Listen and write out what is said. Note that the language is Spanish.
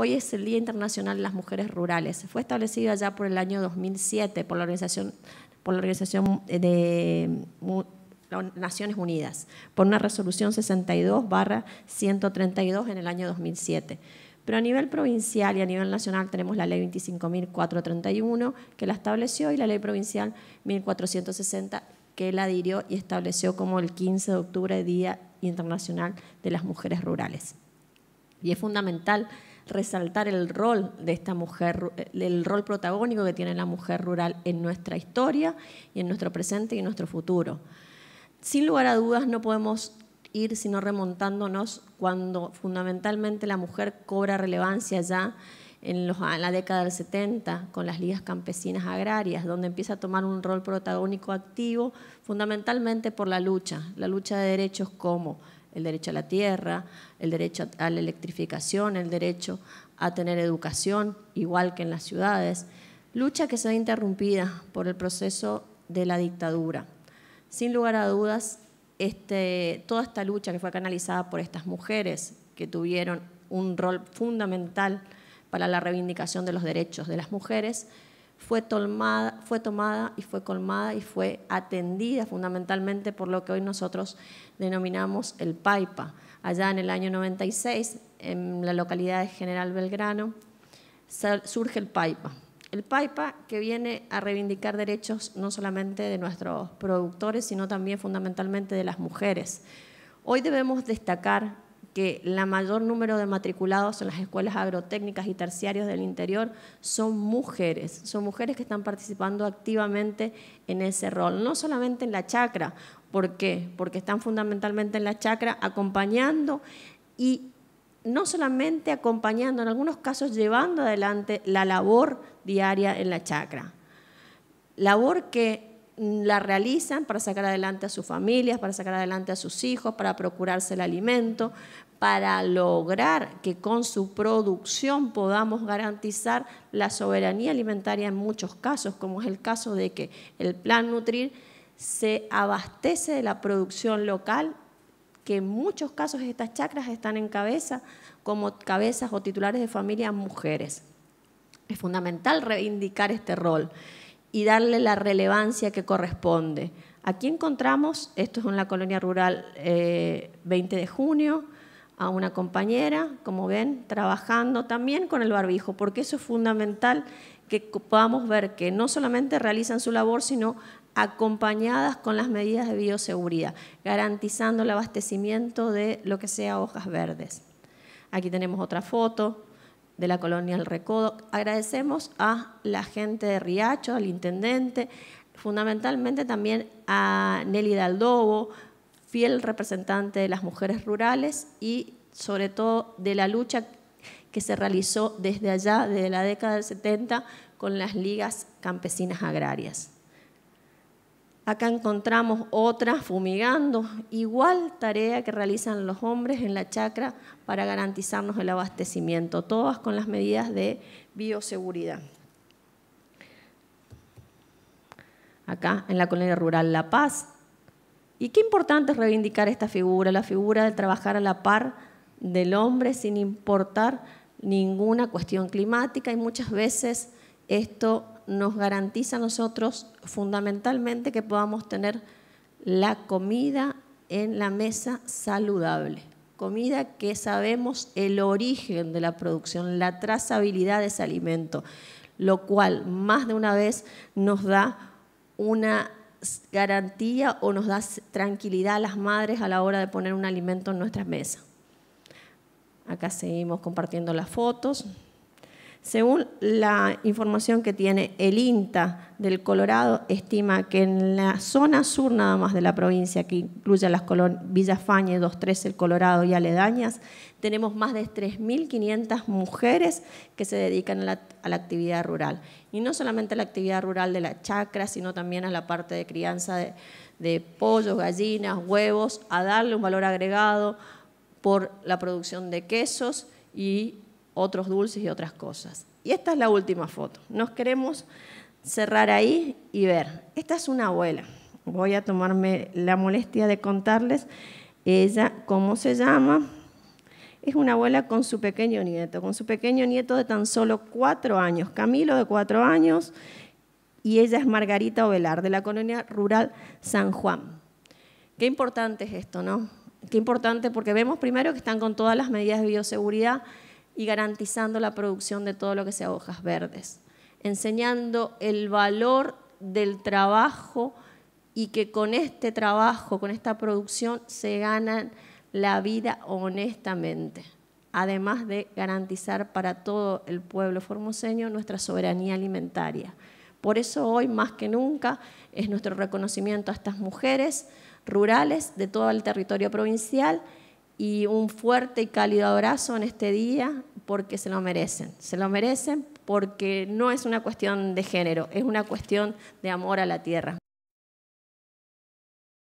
Hoy es el Día Internacional de las Mujeres Rurales. Fue establecido allá por el año 2007 por la Organización, por la organización eh, de Naciones Unidas, por una resolución 62-132 en el año 2007. Pero a nivel provincial y a nivel nacional tenemos la ley 25.431 que la estableció y la ley provincial 1460 que la adhirió y estableció como el 15 de octubre Día Internacional de las Mujeres Rurales. Y es fundamental resaltar el rol de esta mujer, eh, el rol protagónico que tiene la mujer rural en nuestra historia y en nuestro presente y en nuestro futuro. Sin lugar a dudas no podemos ir sino remontándonos cuando fundamentalmente la mujer cobra relevancia ya en, en, la década del 70 con las ligas campesinas agrarias, donde empieza a tomar un rol protagónico activo, fundamentalmente por la lucha, la lucha de derechos como el derecho a la tierra, el derecho a la electrificación, el derecho a tener educación, igual que en las ciudades, lucha que se ve interrumpida por el proceso de la dictadura. Sin lugar a dudas, este, toda esta lucha que fue canalizada por estas mujeres que tuvieron un rol fundamental para la reivindicación de los derechos de las mujeres, fue tomada, fue tomada y fue colmada y fue atendida fundamentalmente por lo que hoy nosotros denominamos el PAIPA. Allá en el año 96, en la localidad de General Belgrano, surge el PAIPA. El PAIPA que viene a reivindicar derechos no solamente de nuestros productores, sino también fundamentalmente de las mujeres. Hoy debemos destacar que la mayor número de matriculados en las escuelas agrotécnicas y terciarios del interior son mujeres, son mujeres que están participando activamente en ese rol, no solamente en la chacra, ¿por qué? Porque están fundamentalmente en la chacra acompañando y no solamente acompañando, en algunos casos llevando adelante la labor diaria en la chacra. Labor que Mm, la realizan para sacar adelante a sus familias, para sacar adelante a sus hijos, para procurarse el alimento, para lograr que con su producción podamos garantizar la soberanía alimentaria en muchos casos, como es el caso de que el Plan Nutrir se abastece de la producción local, que en muchos casos estas chacras están en cabeza como cabezas o titulares de familias mujeres. Es fundamental reivindicar este rol y darle la relevancia que corresponde. Aquí encontramos, esto es en la colonia rural 20 eh, de junio, a una compañera, como ven, trabajando también con el barbijo, porque eso es fundamental que podamos ver que no solamente realizan su labor, sino acompañadas con las medidas de bioseguridad, garantizando el abastecimiento de lo que sea hojas verdes. Aquí tenemos otra foto de la colonia El Recodo. Agradecemos a la gente de Riacho, al intendente, fundamentalmente también a Nelly Daldobo, fiel representante de las mujeres rurales y sobre todo de la lucha que se realizó desde allá, desde la década del 70, con las ligas campesinas agrarias. Acá encontramos otras fumigando, igual tarea que realizan los hombres en la chacra para garantizarnos el abastecimiento, todas con las medidas de bioseguridad. Acá en la colonia rural La Paz. Y qué importante es reivindicar esta figura, la figura de trabajar a la par del hombre sin importar ninguna cuestión climática y muchas veces esto nos garantiza a nosotros fundamentalmente que podamos tener la comida en la mesa saludable. Comida que sabemos el origen de la producción, la trazabilidad de ese alimento, lo cual más de una vez nos da una garantía o nos da tranquilidad a las madres a la hora de poner un alimento en nuestra mesa. Acá seguimos compartiendo las fotos. Según la información que tiene el INTA del Colorado, estima que en la zona sur nada más de la provincia, que incluye las Villas Fañe, 23, el Colorado y aledañas, tenemos más de 3.500 mujeres que se dedican a la, actividad rural. Y no solamente a la actividad rural de la chacra, sino también a la parte de crianza de pollos, gallinas, huevos, a darle un valor agregado por la producción de quesos y otros dulces y otras cosas. Y esta es la última foto. Nos queremos cerrar ahí y ver. Esta es una abuela. Voy a tomarme la molestia de contarles ella cómo se llama. Es una abuela con su pequeño nieto, con su pequeño nieto de tan solo cuatro años, Camilo de cuatro años, y ella es Margarita Ovelar, de la colonia rural San Juan. Qué importante es esto, ¿no? Qué importante porque vemos primero que están con todas las medidas de bioseguridad y garantizando la producción de todo lo que sea hojas verdes, enseñando el valor del trabajo y que con este trabajo, con esta producción, se ganan la vida honestamente, además de garantizar para todo el pueblo formoseño nuestra soberanía alimentaria. Por eso hoy más que nunca es nuestro reconocimiento a estas mujeres rurales de todo el territorio provincial y un fuerte y cálido abrazo en este día porque se lo merecen. Se lo merecen porque no es una cuestión de género, es una cuestión de amor a la tierra.